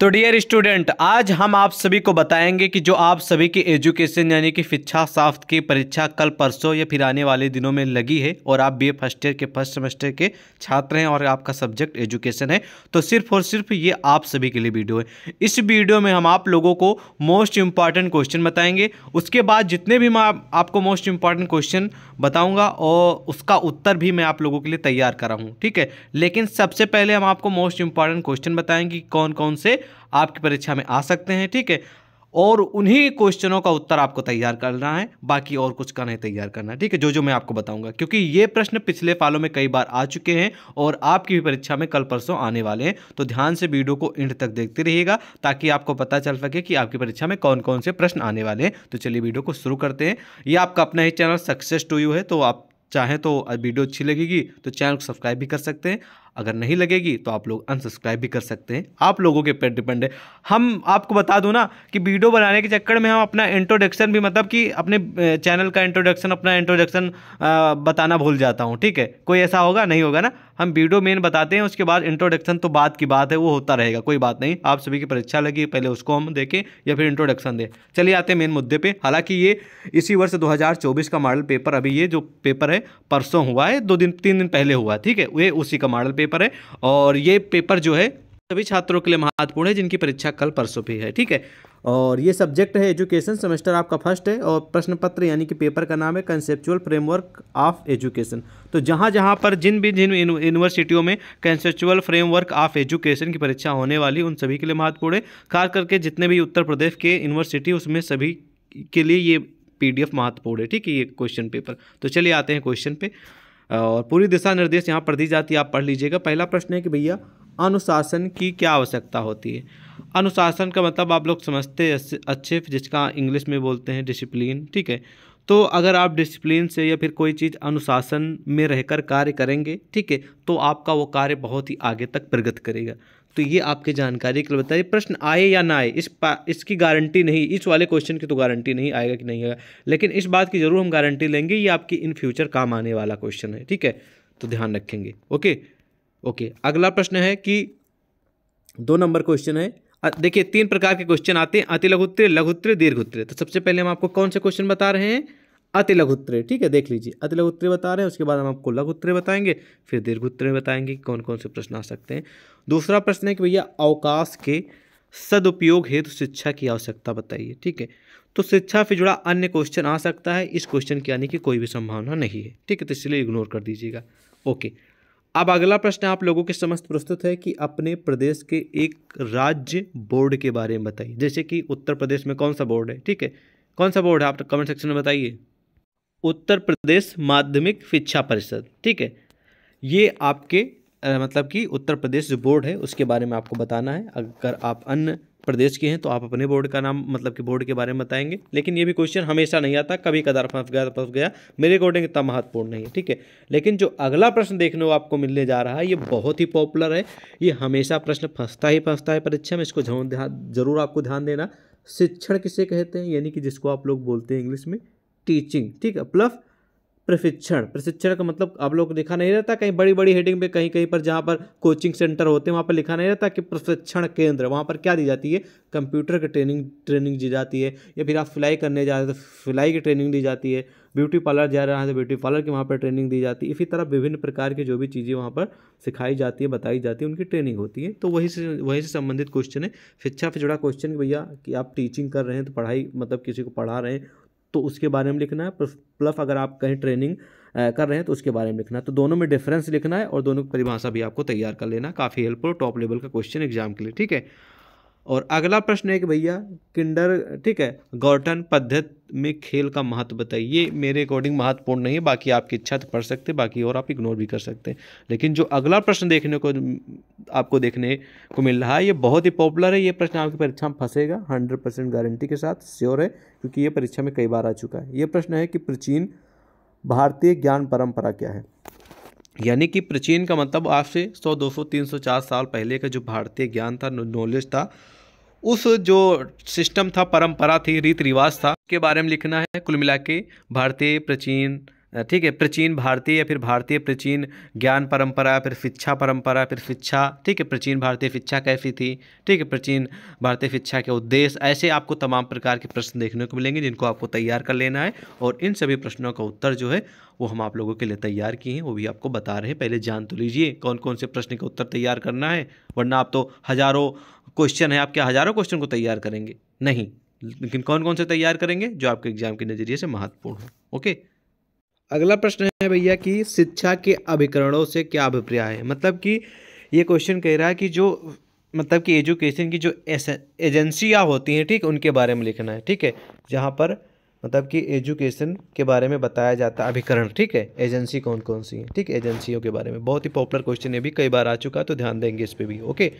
तो dear student आज हम आप सभी को बताएंगे कि जो आप सभी की एजुकेशन यानी कि शिक्षा शास्त्र की परीक्षा कल परसों या फिर आने वाले दिनों में लगी है और आप बीए फर्स्ट ईयर के फर्स्ट सेमेस्टर के छात्र हैं और आपका सब्जेक्ट एजुकेशन है तो सिर्फ और सिर्फ ये आप सभी के लिए वीडियो है इस वीडियो में हम आप लोगों को मोस्ट इम्पॉर्टेंट क्वेश्चन बताएंगे उसके बाद जितने भी मैं आपको मोस्ट इम्पॉर्टेंट क्वेश्चन बताऊँगा और उसका उत्तर भी मैं आप लोगों के लिए तैयार कराऊँ ठीक है लेकिन सबसे पहले हम आपको मोस्ट इम्पॉर्टेंट क्वेश्चन बताएँगे कौन कौन से आपकी परीक्षा में आ सकते हैं ठीक है और उन्हीं क्वेश्चनों का उत्तर आपको तैयार करना है बाकी और कुछ का नहीं तैयार करना ठीक है जो जो मैं आपको बताऊंगा क्योंकि ये प्रश्न पिछले सालों में कई बार आ चुके हैं और आपकी भी परीक्षा में कल परसों आने वाले हैं तो ध्यान से वीडियो को एंड तक देखते रहिएगा ताकि आपको पता चल सके कि आपकी परीक्षा में कौन कौन से प्रश्न आने वाले हैं तो चलिए वीडियो को शुरू करते हैं ये आपका अपना ही चैनल सक्सेस टू यू है तो आप चाहें तो वीडियो अच्छी लगेगी तो चैनल को सब्सक्राइब भी कर सकते हैं अगर नहीं लगेगी तो आप लोग अनसब्सक्राइब भी कर सकते हैं आप लोगों के पर डिपेंड है हम आपको बता दूँ ना कि वीडियो बनाने के चक्कर में हम अपना इंट्रोडक्शन भी मतलब कि अपने चैनल का इंट्रोडक्शन अपना इंट्रोडक्शन बताना भूल जाता हूँ ठीक है कोई ऐसा होगा नहीं होगा ना हम वीडियो मेन बताते हैं उसके बाद इंट्रोडक्शन तो बाद की बात है वो होता रहेगा कोई बात नहीं आप सभी की परीक्षा लगी पहले उसको हम देखें या फिर इंट्रोडक्शन दें चलिए आते हैं मेन मुद्दे पर हालांकि ये इसी वर्ष दो का मॉडल पेपर अभी ये जो पेपर है परसों हुआ है दो दिन तीन दिन पहले हुआ ठीक है वे उसी का मॉडल पेपर है और ये पेपर जो है सभी छात्रों के लिए महत्वपूर्ण है जिनकी परीक्षा कल परसों भी है ठीक है और ये सब्जेक्ट है एजुकेशन सेमेस्टर आपका फर्स्ट है और प्रश्न पत्र यानी कि पेपर का नाम है कंसेप्चुअल फ्रेमवर्क ऑफ एजुकेशन तो जहाँ जहाँ पर जिन भी जिन यूनिवर्सिटियों में कंसेप्चुअल फ्रेमवर्क ऑफ एजुकेशन की परीक्षा होने वाली उन सभी के लिए महत्वपूर्ण है खास करके जितने भी उत्तर प्रदेश के यूनिवर्सिटी उसमें सभी के लिए ये पीडीएफ महत्वपूर्ण है ठीक है ये क्वेश्चन पेपर तो चलिए आते हैं क्वेश्चन पे और पूरी दिशा निर्देश यहाँ पर दी जाती है आप पढ़ लीजिएगा पहला प्रश्न है कि भैया अनुशासन की क्या आवश्यकता होती है अनुशासन का मतलब आप लोग समझते अच्छे जिसका इंग्लिश में बोलते हैं डिसिप्लिन ठीक है तो अगर आप डिसिप्लिन से या फिर कोई चीज़ अनुशासन में रहकर कार्य करेंगे ठीक है तो आपका वो कार्य बहुत ही आगे तक प्रगति करेगा तो ये आपके जानकारी के लिए बताइए प्रश्न आए या ना आए इस इसकी गारंटी नहीं इस वाले क्वेश्चन की तो गारंटी नहीं आएगा कि नहीं आएगा लेकिन इस बात की ज़रूर हम गारंटी लेंगे ये आपकी इन फ्यूचर काम आने वाला क्वेश्चन है ठीक है तो ध्यान रखेंगे ओके ओके अगला प्रश्न है कि दो नंबर क्वेश्चन है देखिए तीन प्रकार के क्वेश्चन आते हैं अति लघुत्र लघुत्र दीर्घ तो सबसे पहले हम आपको कौन से क्वेश्चन बता रहे हैं अति लघुत्र ठीक है देख लीजिए अति लघुत्र बता रहे हैं उसके बाद हम आपको लघुत्र बताएंगे फिर दीर्घुत्र बताएंगे कौन कौन से प्रश्न आ सकते हैं दूसरा प्रश्न है कि भैया अवकाश के सदुपयोग हेतु तो शिक्षा की आवश्यकता बताइए ठीक है तो शिक्षा से जुड़ा अन्य क्वेश्चन आ सकता है इस क्वेश्चन के आने की कोई भी संभावना नहीं है ठीक है तो इसलिए इग्नोर कर दीजिएगा ओके अब अगला प्रश्न आप लोगों के समस्त प्रस्तुत है कि अपने प्रदेश के एक राज्य बोर्ड के बारे में बताइए जैसे कि उत्तर प्रदेश में कौन सा बोर्ड है ठीक है कौन सा बोर्ड है आप कमेंट तो सेक्शन में बताइए उत्तर प्रदेश माध्यमिक शिक्षा परिषद ठीक है ये आपके मतलब कि उत्तर प्रदेश जो बोर्ड है उसके बारे में आपको बताना है अगर आप अन्य प्रदेश के हैं तो आप अपने बोर्ड का नाम मतलब कि बोर्ड के बारे में बताएंगे लेकिन ये भी क्वेश्चन हमेशा नहीं आता कभी कदार फंस गया फंस गया मेरे अकॉर्डिंग इतना महत्वपूर्ण नहीं है ठीक है लेकिन जो अगला प्रश्न देखने को आपको मिलने जा रहा है ये बहुत ही पॉपुलर है ये हमेशा प्रश्न फंसता ही फंसता है परीक्षा में इसको जरूर आपको ध्यान देना शिक्षण किसे कहते हैं यानी कि जिसको आप लोग बोलते हैं इंग्लिश में टीचिंग ठीक है प्लस प्रशिक्षण प्रशिक्षण का मतलब आप लोग लिखा नहीं रहता कहीं बड़ी बड़ी हेडिंग पे कहीं कहीं पर जहाँ पर कोचिंग सेंटर होते हैं वहाँ पर लिखा नहीं रहता कि प्रशिक्षण केंद्र वहाँ पर क्या दी जाती है कंप्यूटर की ट्रेनिंग ट्रेनिंग दी जाती है या फिर आप सिलाई करने जा रहे हैं तो सिलाई की ट्रेनिंग दी जाती है ब्यूटी पार्लर जा रहे हैं तो ब्यूटी पार्लर की वहाँ पर ट्रेनिंग दी जाती है इसी तरह विभिन्न प्रकार की जो भी चीज़ें वहाँ पर सिखाई जाती है बताई जाती है उनकी ट्रेनिंग होती है तो वही से वही से संबंधित क्वेश्चन है शिक्षा से जुड़ा क्वेश्चन भैया कि आप टीचिंग कर रहे हैं तो पढ़ाई मतलब किसी को पढ़ा रहे हैं तो उसके बारे में लिखना है प्लस अगर आप कहीं ट्रेनिंग कर रहे हैं तो उसके बारे में लिखना है तो दोनों में डिफरेंस लिखना है और दोनों की परिभाषा भी आपको तैयार कर लेना काफ़ी हेल्पफुल टॉप लेवल का क्वेश्चन एग्जाम के लिए ठीक है और अगला प्रश्न है कि भैया किंडर ठीक है गॉर्टन पद्धति में खेल का महत्व बताइए ये मेरे अकॉर्डिंग महत्वपूर्ण नहीं है बाकी आपकी इच्छा तो पढ़ सकते बाकी और आप इग्नोर भी कर सकते हैं लेकिन जो अगला प्रश्न देखने को आपको देखने को मिल रहा है ये बहुत ही पॉपुलर है ये प्रश्न आपकी परीक्षा में फंसेगा हंड्रेड परसेंट गारंटी के साथ श्योर है क्योंकि ये परीक्षा में कई बार आ चुका है ये प्रश्न है कि प्राचीन भारतीय ज्ञान परम्परा क्या है यानी कि प्राचीन का मतलब आपसे 100, 200, 300, 400 साल पहले का जो भारतीय ज्ञान था नॉलेज था उस जो सिस्टम था परंपरा थी रीत रिवाज था के बारे में लिखना है कुल मिला के भारतीय प्राचीन ठीक है प्राचीन भारतीय या फिर भारतीय प्राचीन ज्ञान परंपरा फिर शिक्षा परंपरा फिर शिक्षा ठीक है प्राचीन भारतीय शिक्षा कैसी थी ठीक है प्राचीन भारतीय शिक्षा के उद्देश्य ऐसे आपको तमाम प्रकार के प्रश्न देखने को मिलेंगे जिनको आपको तैयार कर लेना है और इन सभी प्रश्नों का उत्तर जो है वो हम आप लोगों के लिए तैयार किए हैं वो भी आपको बता रहे हैं पहले जान तो लीजिए कौन कौन से प्रश्न का उत्तर तैयार करना है वरना आप तो हज़ारों क्वेश्चन है आप क्या हज़ारों क्वेश्चन को तैयार करेंगे नहीं लेकिन कौन कौन से तैयार करेंगे जो आपके एग्जाम के नज़रिए से महत्वपूर्ण हो ओके अगला प्रश्न है भैया कि शिक्षा के अभिकरणों से क्या अभिप्राय है मतलब कि ये क्वेश्चन कह रहा है कि जो मतलब कि एजुकेशन की जो एजेंसियाँ होती हैं ठीक उनके बारे में लिखना है ठीक है जहाँ पर मतलब कि एजुकेशन के बारे में बताया जाता है अभिकरण ठीक है एजेंसी कौन कौन सी है ठीक एजेंसियों के बारे में बहुत ही पॉपुलर क्वेश्चन है भी कई बार आ चुका है तो ध्यान देंगे इस पर भी ओके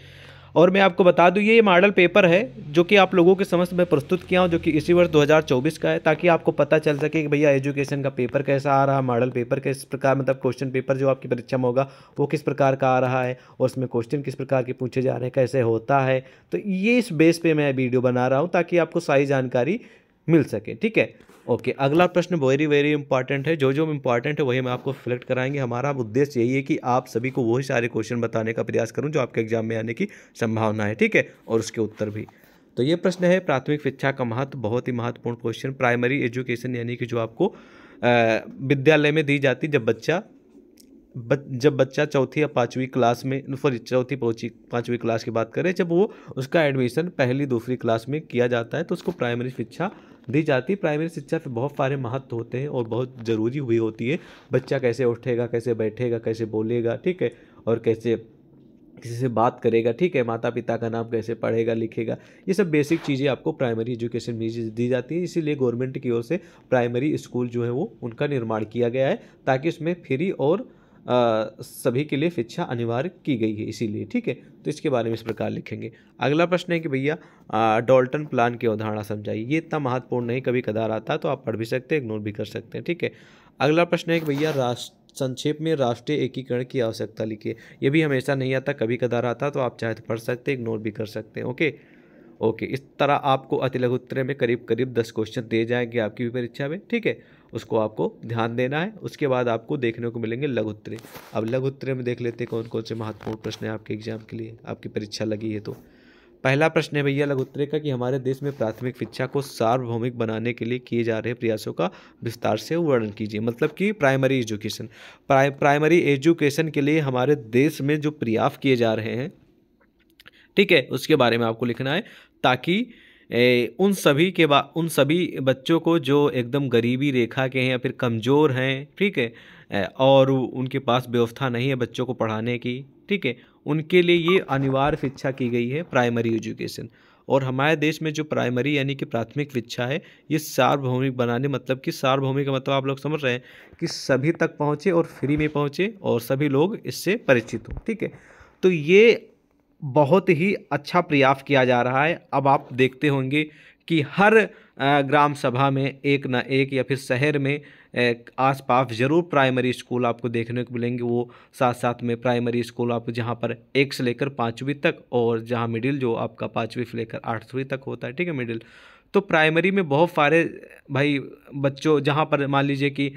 और मैं आपको बता दूँ ये मॉडल पेपर है जो कि आप लोगों के समझ में प्रस्तुत किया हूँ जो कि इसी वर्ष 2024 का है ताकि आपको पता चल सके कि भैया एजुकेशन का पेपर कैसा आ रहा मॉडल पेपर किस प्रकार मतलब क्वेश्चन पेपर जो आपकी परीक्षा में होगा वो किस प्रकार का आ रहा है और उसमें क्वेश्चन किस प्रकार के पूछे जा रहे हैं कैसे होता है तो ये इस बेस पर मैं वीडियो बना रहा हूँ ताकि आपको सारी जानकारी मिल सके ठीक है ओके अगला प्रश्न वेरी वेरी इंपॉर्टेंट है जो जो इंपॉर्टेंट है वही हम आपको सिलेक्ट कराएंगे हमारा उद्देश्य यही है कि आप सभी को वही सारे क्वेश्चन बताने का प्रयास करूँ जो आपके एग्जाम में आने की संभावना है ठीक है और उसके उत्तर भी तो ये प्रश्न है प्राथमिक शिक्षा का महत्व बहुत ही महत्वपूर्ण क्वेश्चन प्राइमरी एजुकेशन यानी कि जो आपको विद्यालय में दी जाती जब बच्चा बच, जब बच्चा चौथी या पाँचवीं क्लास में सॉरी चौथी पहुंची पाँचवीं क्लास की बात करें जब वो उसका एडमिशन पहली दूसरी क्लास में किया जाता है तो उसको प्राइमरी शिक्षा दी जाती है प्राइमरी शिक्षा पर बहुत सारे महत्व होते हैं और बहुत ज़रूरी भी होती है बच्चा कैसे उठेगा कैसे बैठेगा कैसे बोलेगा ठीक है और कैसे किसी से बात करेगा ठीक है माता पिता का नाम कैसे पढ़ेगा लिखेगा ये सब बेसिक चीज़ें आपको प्राइमरी एजुकेशन में दी जाती है इसीलिए गवर्नमेंट की ओर से प्राइमरी स्कूल जो है वो उनका निर्माण किया गया है ताकि उसमें फ्री और सभी के लिए शिक्षा अनिवार्य की गई है इसीलिए ठीक है तो इसके बारे में इस प्रकार लिखेंगे अगला प्रश्न है कि भैया डॉल्टन प्लान की अवधारणा समझाइए ये इतना महत्वपूर्ण नहीं कभी कदार आता तो आप पढ़ भी सकते हैं इग्नोर भी कर सकते हैं ठीक है अगला प्रश्न है कि भैया राष्ट्र संक्षेप में राष्ट्रीय एकीकरण की आवश्यकता लिखिए ये भी हमेशा नहीं आता कभी कदार आता तो आप चाहे तो पढ़ सकते इग्नोर भी कर सकते हैं ओके ओके इस तरह आपको अति लघुत्तरे में करीब करीब दस क्वेश्चन दिए जाएंगे आपकी भी परीक्षा में ठीक है उसको आपको ध्यान देना है उसके बाद आपको देखने को मिलेंगे लघु उत्तरे अब लघु उत्तरे में देख लेते हैं कौन कौन से महत्वपूर्ण प्रश्न हैं आपके एग्जाम के लिए आपकी परीक्षा लगी है तो पहला प्रश्न है भैया उत्तरे का कि हमारे देश में प्राथमिक शिक्षा को सार्वभौमिक बनाने के लिए किए जा रहे प्रयासों का विस्तार से वर्णन कीजिए मतलब कि प्राइमरी एजुकेशन प्राइमरी एजुकेशन के लिए हमारे देश में जो प्रयास किए जा रहे हैं ठीक है उसके बारे में आपको लिखना है ताकि ए, उन सभी के बा उन सभी बच्चों को जो एकदम गरीबी रेखा के हैं या फिर कमज़ोर हैं ठीक है और उनके पास व्यवस्था नहीं है बच्चों को पढ़ाने की ठीक है उनके लिए ये अनिवार्य शिक्षा की गई है प्राइमरी एजुकेशन और हमारे देश में जो प्राइमरी यानी कि प्राथमिक शिक्षा है ये सार्वभौमिक बनाने मतलब कि सार्वभौमिक का मतलब आप लोग समझ रहे हैं कि सभी तक पहुँचे और फ्री में पहुँचे और सभी लोग इससे परिचित हों ठीक है तो ये बहुत ही अच्छा प्रयास किया जा रहा है अब आप देखते होंगे कि हर ग्राम सभा में एक ना एक या फिर शहर में आसपास ज़रूर प्राइमरी स्कूल आपको देखने को मिलेंगे वो साथ साथ में प्राइमरी स्कूल आप जहाँ पर एक से लेकर पाँचवीं तक और जहाँ मिडिल जो आपका पाँचवीं से लेकर आठवीं तक होता है ठीक है मिडिल तो प्राइमरी में बहुत सारे भाई बच्चों जहाँ पर मान लीजिए कि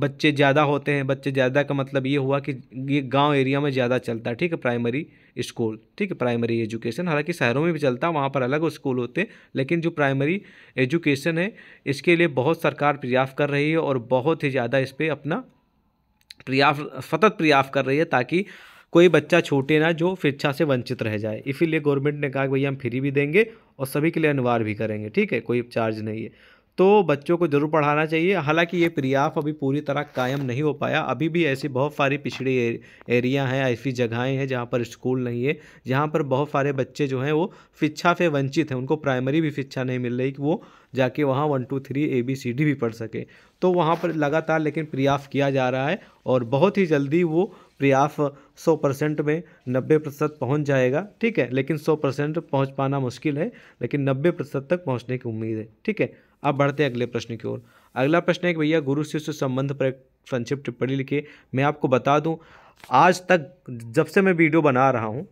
बच्चे ज़्यादा होते हैं बच्चे ज़्यादा का मतलब ये हुआ कि ये गांव एरिया में ज़्यादा चलता है ठीक है प्राइमरी स्कूल ठीक है प्राइमरी एजुकेशन हालांकि शहरों में भी चलता है वहाँ पर अलग स्कूल होते हैं लेकिन जो प्राइमरी एजुकेशन है इसके लिए बहुत सरकार प्रयास कर रही है और बहुत ही ज़्यादा इस पर अपना प्रयास सतत प्रयास कर रही है ताकि कोई बच्चा छूटे ना जो शिक्षा से वंचित रह जाए इसीलिए गवर्नमेंट ने कहा कि भैया हम फ्री भी देंगे और सभी के लिए अनिवार्य भी करेंगे ठीक है कोई चार्ज नहीं है तो बच्चों को ज़रूर पढ़ाना चाहिए हालांकि ये प्रयास अभी पूरी तरह कायम नहीं हो पाया अभी भी ऐसी बहुत सारी पिछड़ी एरिया हैं ऐसी जगहें हैं जहाँ पर स्कूल नहीं है जहाँ पर बहुत सारे बच्चे जो हैं वो शिक्षा से वंचित हैं उनको प्राइमरी भी शिक्षा नहीं मिल रही कि वो जाके वहाँ one two three A B C D भी पढ़ सके तो वहाँ पर लगातार लेकिन प्रयास किया जा रहा है और बहुत ही जल्दी वो प्रयाफ़ 100 परसेंट में 90 प्रतिशत पहुँच जाएगा ठीक है लेकिन 100 परसेंट पहुँच पाना मुश्किल है लेकिन 90 प्रतिशत तक पहुँचने की उम्मीद है ठीक है अब बढ़ते हैं अगले प्रश्न की ओर अगला प्रश्न है कि भैया गुरु शिष्य संबंध पर एक संक्षिप्त टिप्पणी लिखिए मैं आपको बता दूँ आज तक जब से मैं वीडियो बना रहा हूँ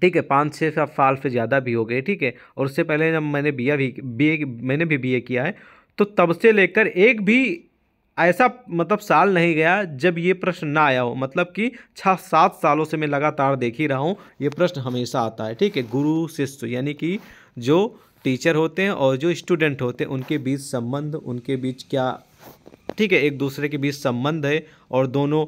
ठीक है पाँच छः साल से ज़्यादा भी हो गए ठीक है और उससे पहले जब मैंने बी भी बी मैंने भी बी किया है तो तब से लेकर एक भी ऐसा मतलब साल नहीं गया जब ये प्रश्न ना आया हो मतलब कि छः सात सालों से मैं लगातार देख ही रहा हूँ ये प्रश्न हमेशा आता है ठीक है गुरु शिष्य यानी कि जो टीचर होते हैं और जो स्टूडेंट होते हैं उनके बीच संबंध उनके बीच क्या ठीक है एक दूसरे के बीच संबंध है और दोनों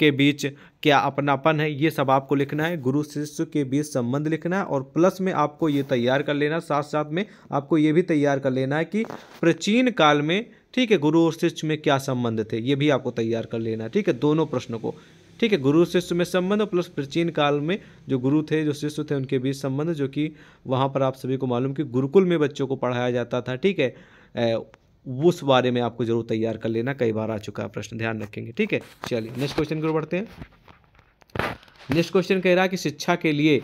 के बीच क्या अपनापन है ये सब आपको लिखना है गुरु शिष्य के बीच संबंध लिखना है और प्लस में आपको ये तैयार कर लेना साथ साथ में आपको ये भी तैयार कर लेना है कि प्राचीन काल में ठीक है गुरु और शिष्य में क्या संबंध थे ये भी आपको तैयार कर लेना है ठीक है दोनों प्रश्नों को ठीक है गुरु शिष्य में संबंध प्लस प्राचीन काल में जो गुरु थे जो शिष्य थे उनके बीच संबंध जो कि वहाँ पर आप सभी को मालूम कि गुरुकुल में बच्चों को पढ़ाया जाता था ठीक है उस बारे में आपको जरूर तैयार कर लेना कई बार आ चुका है प्रश्न ध्यान रखेंगे ठीक है चलिए नेक्स्ट क्वेश्चन की ओर बढ़ते हैं नेक्स्ट क्वेश्चन कह रहा है कि शिक्षा के लिए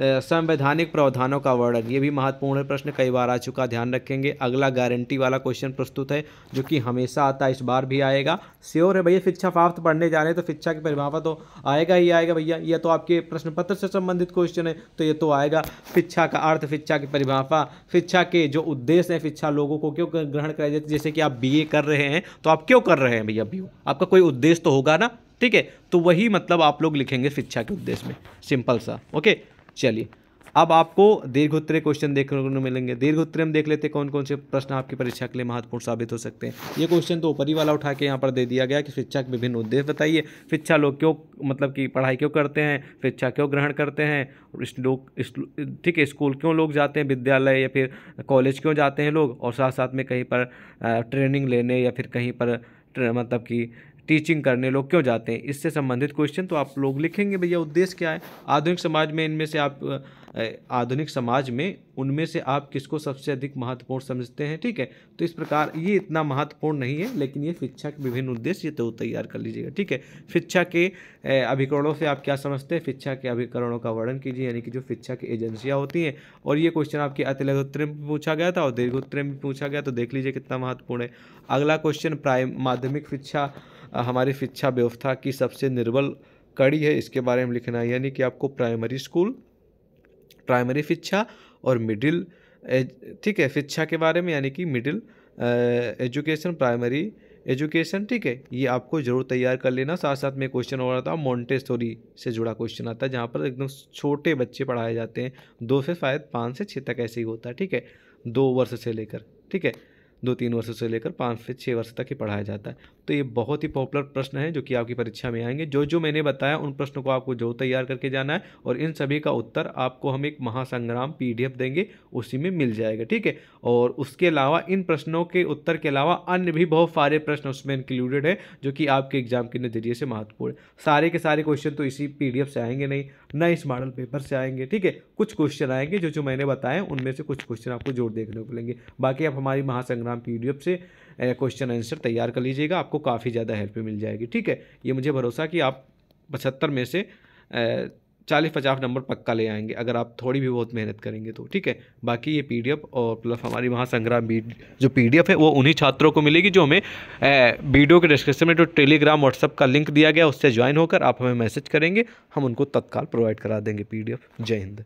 संवैधानिक प्रावधानों का वर्णन ये भी महत्वपूर्ण प्रश्न कई बार आ चुका ध्यान रखेंगे अगला गारंटी वाला क्वेश्चन प्रस्तुत है जो कि हमेशा आता है इस बार भी आएगा श्योर है भैया शिक्षा प्राप्त पढ़ने जा रहे हैं तो शिक्षा की परिभाषा तो आएगा ही आएगा भैया ये तो आपके प्रश्न पत्र से संबंधित क्वेश्चन है तो ये तो आएगा शिक्षा का अर्थ शिक्षा की परिभाषा शिक्षा के जो उद्देश्य है शिक्षा लोगों को क्यों ग्रहण कराई जाती जैसे कि आप बी कर रहे हैं तो आप क्यों कर रहे हैं भैया बी आपका कोई उद्देश्य तो होगा ना ठीक है तो वही मतलब आप लोग लिखेंगे शिक्षा के उद्देश्य में सिंपल सा ओके चलिए अब आपको दीर्घ उत्तरीय क्वेश्चन देखने को मिलेंगे दीर्घ उत्तरीय हम देख लेते कौन कौन से प्रश्न आपकी परीक्षा के लिए महत्वपूर्ण साबित हो सकते हैं ये क्वेश्चन तो ऊपरी वाला उठा के यहाँ पर दे दिया गया कि शिक्षा के विभिन्न उद्देश्य बताइए शिक्षा लोग क्यों मतलब कि पढ़ाई क्यों करते हैं शिक्षा क्यों ग्रहण करते हैं लोग ठीक है स्कूल क्यों लोग जाते हैं विद्यालय या फिर कॉलेज क्यों जाते हैं लोग और साथ साथ में कहीं पर ट्रेनिंग लेने या फिर कहीं पर मतलब कि टीचिंग करने लोग क्यों जाते हैं इससे संबंधित क्वेश्चन तो आप लोग लिखेंगे भैया उद्देश्य क्या है आधुनिक समाज में इनमें से आप आधुनिक समाज में उनमें से आप किसको सबसे अधिक महत्वपूर्ण समझते हैं ठीक है तो इस प्रकार ये इतना महत्वपूर्ण नहीं है लेकिन ये शिक्षा के विभिन्न उद्देश्य ये तो तैयार कर लीजिएगा ठीक है शिक्षा के अभिकरणों से आप क्या समझते हैं शिक्षा के अभिकरणों का वर्णन कीजिए यानी कि जो शिक्षा की एजेंसियाँ होती हैं और ये क्वेश्चन आपके अतिलग उत्तर में पूछा गया था और दीर्घोत्तर में पूछा गया तो देख लीजिए कितना महत्वपूर्ण है अगला क्वेश्चन प्राइम माध्यमिक शिक्षा हमारी शिक्षा व्यवस्था की सबसे निर्बल कड़ी है इसके बारे में लिखना है यानी कि आपको प्राइमरी स्कूल प्राइमरी शिक्षा और मिडिल ठीक है शिक्षा के बारे में यानी कि मिडिल एजुकेशन प्राइमरी एजुकेशन ठीक है ये आपको जरूर तैयार कर लेना साथ साथ में क्वेश्चन हो रहा था मोन्टेसोरी से जुड़ा क्वेश्चन आता है जहाँ पर एकदम छोटे बच्चे पढ़ाए जाते हैं दो से शायद पाँच से छः तक ऐसे ही होता है ठीक है दो वर्ष से लेकर ठीक है दो तीन वर्ष से लेकर पाँच से छः वर्ष तक ही पढ़ाया जाता है तो ये बहुत ही पॉपुलर प्रश्न है जो कि आपकी परीक्षा में आएंगे जो जो मैंने बताया उन प्रश्नों को आपको जो तैयार करके जाना है और इन सभी का उत्तर आपको हम एक महासंग्राम पी देंगे उसी में मिल जाएगा ठीक है और उसके अलावा इन प्रश्नों के उत्तर के अलावा अन्य भी बहुत सारे प्रश्न उसमें इंक्लूडेड है जो कि आपके एग्जाम के नज़रिए से महत्वपूर्ण सारे के सारे क्वेश्चन तो इसी पी से आएंगे नहीं न इस मॉडल पेपर से आएंगे ठीक है कुछ क्वेश्चन आएंगे जो जो मैंने बताए उनमें से कुछ क्वेश्चन आपको जोर देखने को मिलेंगे बाकी आप हमारी महासंग्राम टेलीग्राम पी से क्वेश्चन आंसर तैयार कर लीजिएगा आपको काफ़ी ज़्यादा हेल्प मिल जाएगी ठीक है ये मुझे भरोसा कि आप पचहत्तर में से चालीस पचास नंबर पक्का ले आएंगे अगर आप थोड़ी भी बहुत मेहनत करेंगे तो ठीक है बाकी ये पीडीएफ और प्लस हमारी वहाँ संग्राम जो पीडीएफ है वो उन्हीं छात्रों को मिलेगी जो हमें वीडियो के डिस्क्रिप्शन में जो तो टेलीग्राम व्हाट्सअप का लिंक दिया गया उससे ज्वाइन होकर आप हमें मैसेज करेंगे हम उनको तत्काल प्रोवाइड करा देंगे पी जय हिंद